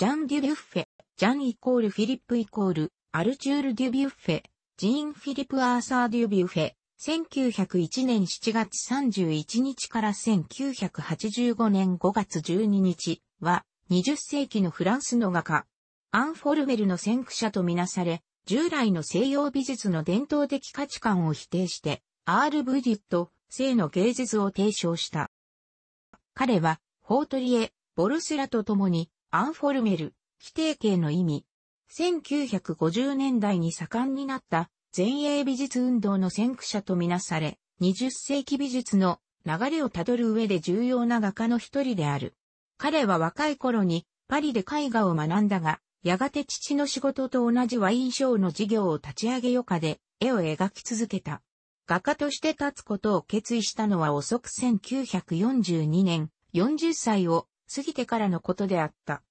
ジャン・デュ・ビュッフェ、ジャンイコールフィリップイコール、アルチュール・デュ・ビュッフェ、ジーン・フィリップ・アーサー・デュ・ビュッフェ、1901年7月31日から1985年5月12日は、20世紀のフランスの画家、アンフォルメルの先駆者とみなされ、従来の西洋美術の伝統的価値観を否定して、アール・ブディット、性の芸術を提唱した。彼は、フォートリエ、ボルセラと共に、アンフォルメル、規定形の意味。1950年代に盛んになった前衛美術運動の先駆者とみなされ、20世紀美術の流れをたどる上で重要な画家の一人である。彼は若い頃にパリで絵画を学んだが、やがて父の仕事と同じワインショーの事業を立ち上げよかで絵を描き続けた。画家として立つことを決意したのは遅く1942年、40歳を過ぎてからのことであった。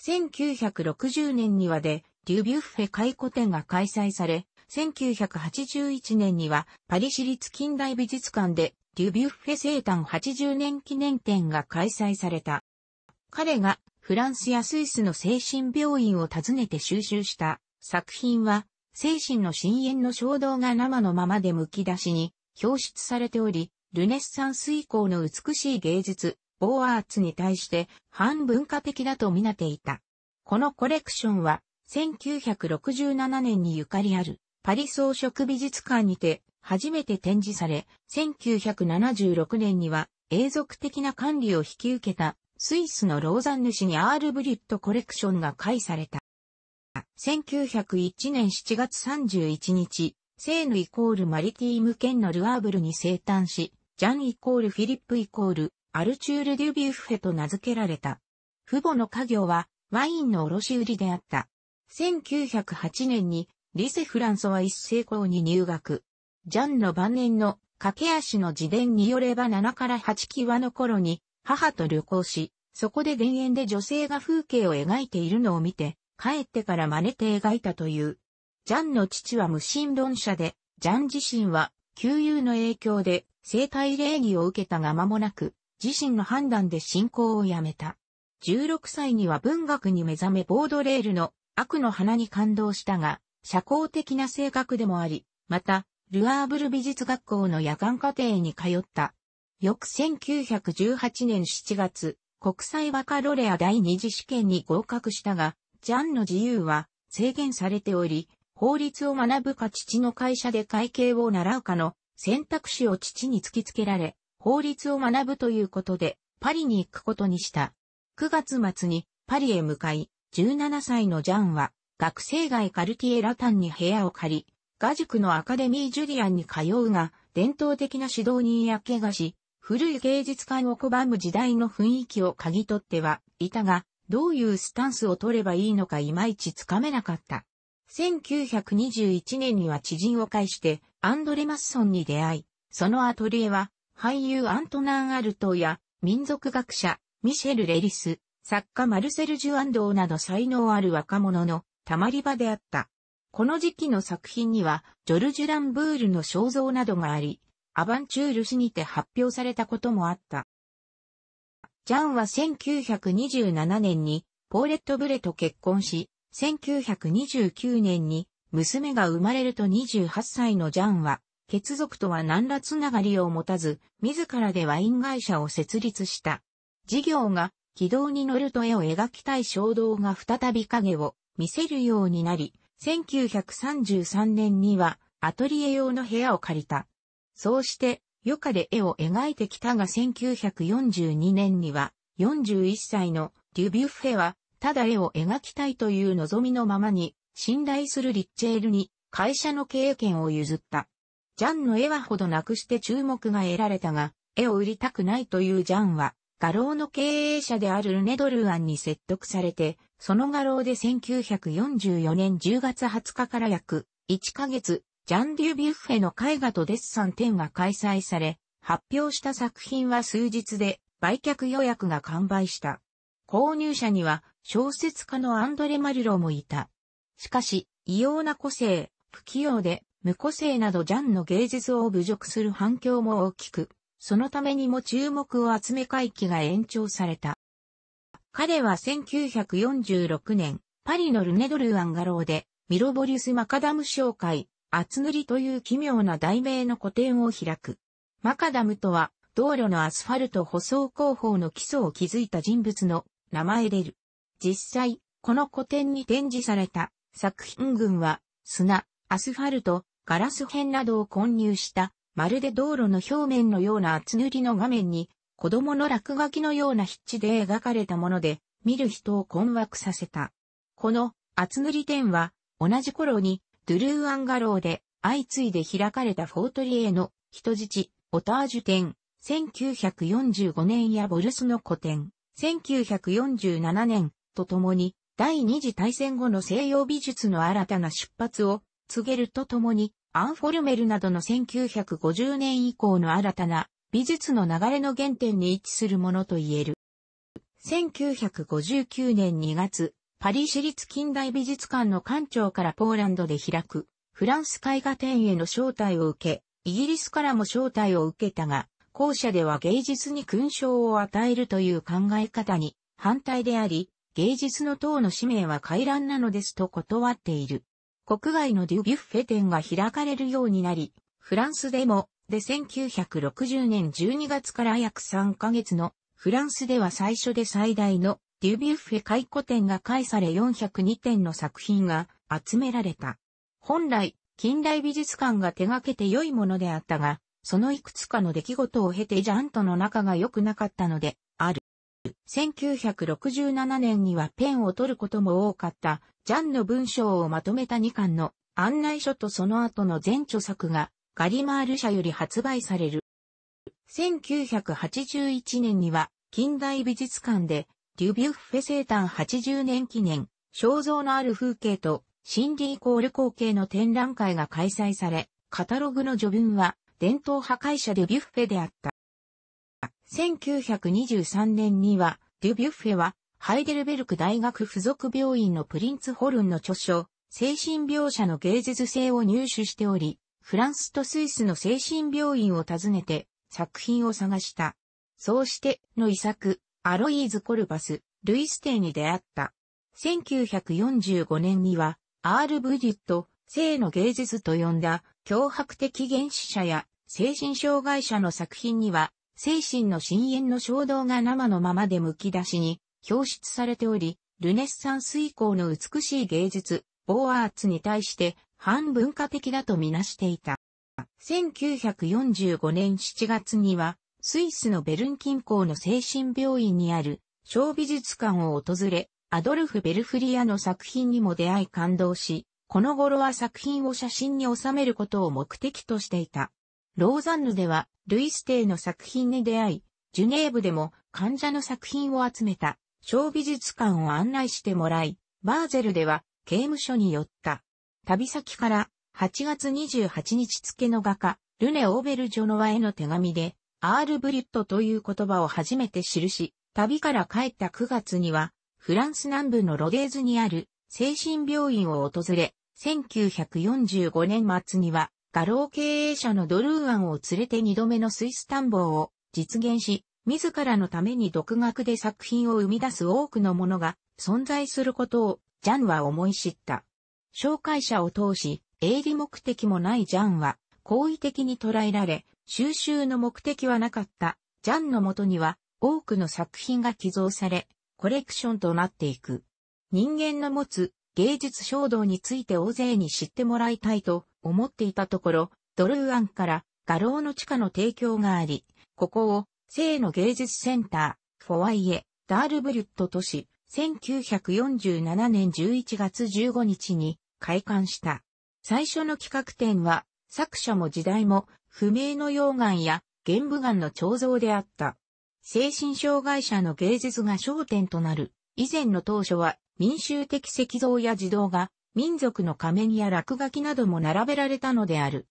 1960年にはで、デュビュッフェ回顧展が開催され、1981年にはパリ市立近代美術館でデュビュッフェ生誕80年記念展が開催された。彼がフランスやスイスの精神病院を訪ねて収集した作品は、精神の深淵の衝動が生のままで剥き出しに表出されており、ルネッサンス以降の美しい芸術、ボーアーツに対して反文化的だとみなていた。このコレクションは、1967年にゆかりあるパリ装飾美術館にて初めて展示され、1976年には永続的な管理を引き受けたスイスのローザンヌ市にアール・ブリュットコレクションが開された。1901年7月31日、セーヌイコールマリティーム県のルアーブルに生誕し、ジャンイコールフィリップイコールアルチュール・デュビュッフェと名付けられた。父母の家業はワインの卸売であった。1908年にリセ・フランソワ一世校に入学。ジャンの晩年の駆け足の自伝によれば7から8期。和の頃に母と旅行し、そこで田園で女性が風景を描いているのを見て、帰ってから真似て描いたという。ジャンの父は無神論者で、ジャン自身は旧友の影響で生体礼儀を受けたが間もなく、自身の判断で信仰をやめた。16歳には文学に目覚めボードレールの悪の花に感動したが、社交的な性格でもあり、また、ルアーブル美術学校の夜間課程に通った。翌1918年7月、国際バカロレア第二次試験に合格したが、ジャンの自由は制限されており、法律を学ぶか父の会社で会計を習うかの選択肢を父に突きつけられ、法律を学ぶということで、パリに行くことにした。9月末にパリへ向かい、17歳のジャンは、学生街カルティエラタンに部屋を借り、画塾のアカデミージュリアンに通うが、伝統的な指導人や怪我し、古い芸術館を拒む時代の雰囲気を嗅ぎ取ってはいたが、どういうスタンスを取ればいいのかいまいちつかめなかった。1921年には知人を介して、アンドレ・マッソンに出会い、そのアトリエは俳優アントナン・アルトや、民族学者、ミシェル・レリス、作家マルセル・ジュアンドーなど才能ある若者のたまり場であった。この時期の作品には、ジョルジュ・ランブールの肖像などがあり、アバンチュール氏にて発表されたこともあった。ジャンは1927年にポーレット・ブレと結婚し、1929年に娘が生まれると28歳のジャンは血族とは何らつながりを持たず、自らでワイン会社を設立した。事業が軌道に乗ると絵を描きたい衝動が再び影を見せるようになり、1933年にはアトリエ用の部屋を借りた。そうして余暇で絵を描いてきたが1942年には41歳のデュビュッフェはただ絵を描きたいという望みのままに信頼するリッチェールに会社の経営権を譲った。ジャンの絵はほどなくして注目が得られたが、絵を売りたくないというジャンは、画廊の経営者であるルネドルアンに説得されて、その画廊で1944年10月20日から約1ヶ月、ジャン・デュ・ビュッフェの絵画とデッサン展が開催され、発表した作品は数日で売却予約が完売した。購入者には小説家のアンドレ・マルロもいた。しかし、異様な個性、不器用で無個性などジャンの芸術を侮辱する反響も大きく、そのためにも注目を集め会期が延長された。彼は1946年、パリのルネドルアンガローで、ミロボリュス・マカダム商会、厚塗りという奇妙な題名の個展を開く。マカダムとは、道路のアスファルト舗装工法の基礎を築いた人物の名前でる。実際、この個展に展示された作品群は、砂、アスファルト、ガラス片などを混入した、まるで道路の表面のような厚塗りの画面に、子供の落書きのような筆致で描かれたもので、見る人を困惑させた。この厚塗り展は、同じ頃に、ドゥルーアンガローで相次いで開かれたフォートリエの人質、オタージュ展、1945年やボルスの古典、1947年とともに、第二次大戦後の西洋美術の新たな出発を告げるとともに、アンフォルメルなどの1950年以降の新たな美術の流れの原点に位置するものと言える。1959年2月、パリ市立近代美術館の館長からポーランドで開く、フランス絵画展への招待を受け、イギリスからも招待を受けたが、後者では芸術に勲章を与えるという考え方に反対であり、芸術の党の使命は回覧なのですと断っている。国外のデュビュッフェ展が開かれるようになり、フランスでも、で1960年12月から約3ヶ月の、フランスでは最初で最大のデュビュッフェ回顧展が開され402点の作品が集められた。本来、近代美術館が手掛けて良いものであったが、そのいくつかの出来事を経てジャンとの仲が良くなかったので、1967年にはペンを取ることも多かった、ジャンの文章をまとめた2巻の案内書とその後の全著作がガリマール社より発売される。1981年には近代美術館でデュビュッフェ生誕80年記念、肖像のある風景と心理イコール光景の展覧会が開催され、カタログの序文は伝統破壊者デュビュッフェであった。1923年には、デュビュッフェは、ハイデルベルク大学附属病院のプリンツホルンの著書、精神描写の芸術性を入手しており、フランスとスイスの精神病院を訪ねて作品を探した。そうしての遺作、アロイーズ・コルバス、ルイステイに出会った。1945年には、アール・ブデュット、性の芸術と呼んだ、脅迫的原始者や精神障害者の作品には、精神の深淵の衝動が生のままで剥き出しに表出されており、ルネッサンス以降の美しい芸術、ボーアーツに対して反文化的だとみなしていた。1945年7月には、スイスのベルン近郊の精神病院にある小美術館を訪れ、アドルフ・ベルフリアの作品にも出会い感動し、この頃は作品を写真に収めることを目的としていた。ローザンヌでは、ルイステイの作品に出会い、ジュネーブでも患者の作品を集めた小美術館を案内してもらい、バーゼルでは刑務所に寄った。旅先から8月28日付の画家、ルネ・オーベルジョノワへの手紙で、アール・ブリュットという言葉を初めて記し、旅から帰った9月には、フランス南部のロデーズにある精神病院を訪れ、1945年末には画廊経営者のドルーアンを連れて二度目のスイス探訪を実現し、自らのために独学で作品を生み出す多くのものが存在することをジャンは思い知った。紹介者を通し、営利目的もないジャンは、好意的に捉えられ、収集の目的はなかった。ジャンのもとには、多くの作品が寄贈され、コレクションとなっていく。人間の持つ芸術衝動について大勢に知ってもらいたいと思っていたところ、ドルーアンから画廊の地下の提供があり、ここを、生の芸術センター、フォワイエ、ダールブリュット都市、1947年11月15日に開館した。最初の企画展は、作者も時代も不明の溶岩や玄武岩の彫像であった。精神障害者の芸術が焦点となる以前の当初は民衆的石像や児童が民族の仮面や落書きなども並べられたのである。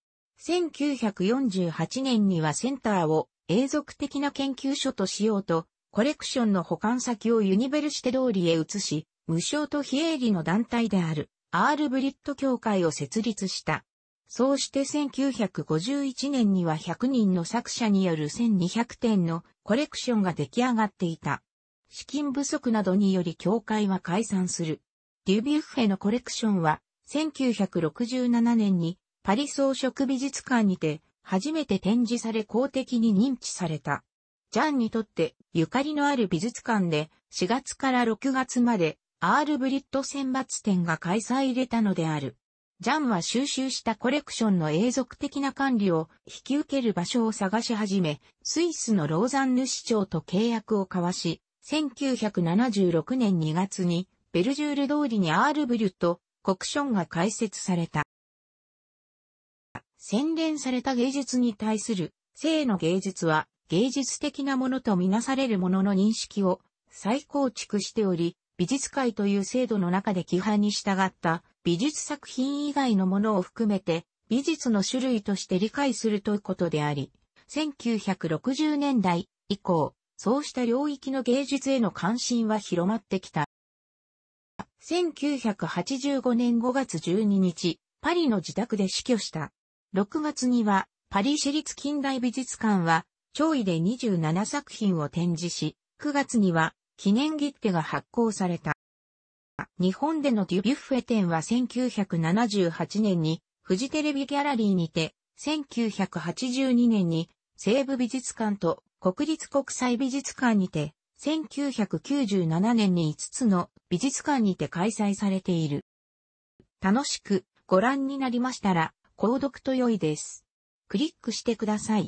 1948年にはセンターを永続的な研究所としようと、コレクションの保管先をユニベルシテ通りへ移し、無償と非営利の団体である、アールブリット協会を設立した。そうして1951年には100人の作者による1200点のコレクションが出来上がっていた。資金不足などにより教会は解散する。デュビュッフェのコレクションは、1967年にパリ装飾美術館にて初めて展示され公的に認知された。ジャンにとってゆかりのある美術館で4月から6月までアールブリッド選抜展が開催入れたのである。ジャンは収集したコレクションの永続的な管理を引き受ける場所を探し始め、スイスのローザンヌ市長と契約を交わし、1976年2月にベルジュール通りにアールブリュと国ションが開設された。洗練された芸術に対する性の芸術は芸術的なものとみなされるものの認識を再構築しており、美術界という制度の中で規範に従った美術作品以外のものを含めて美術の種類として理解するということであり、1960年代以降、そうした領域の芸術への関心は広まってきた。1985年5月12日、パリの自宅で死去した。6月には、パリ市立近代美術館は、超位で27作品を展示し、9月には、記念切手が発行された。日本でのデュビュッフェ展は1978年に、フジテレビギャラリーにて、1982年に、西部美術館と国立国際美術館にて、1997年に5つの美術館にて開催されている。楽しくご覧になりましたら、購読と良いです。クリックしてください。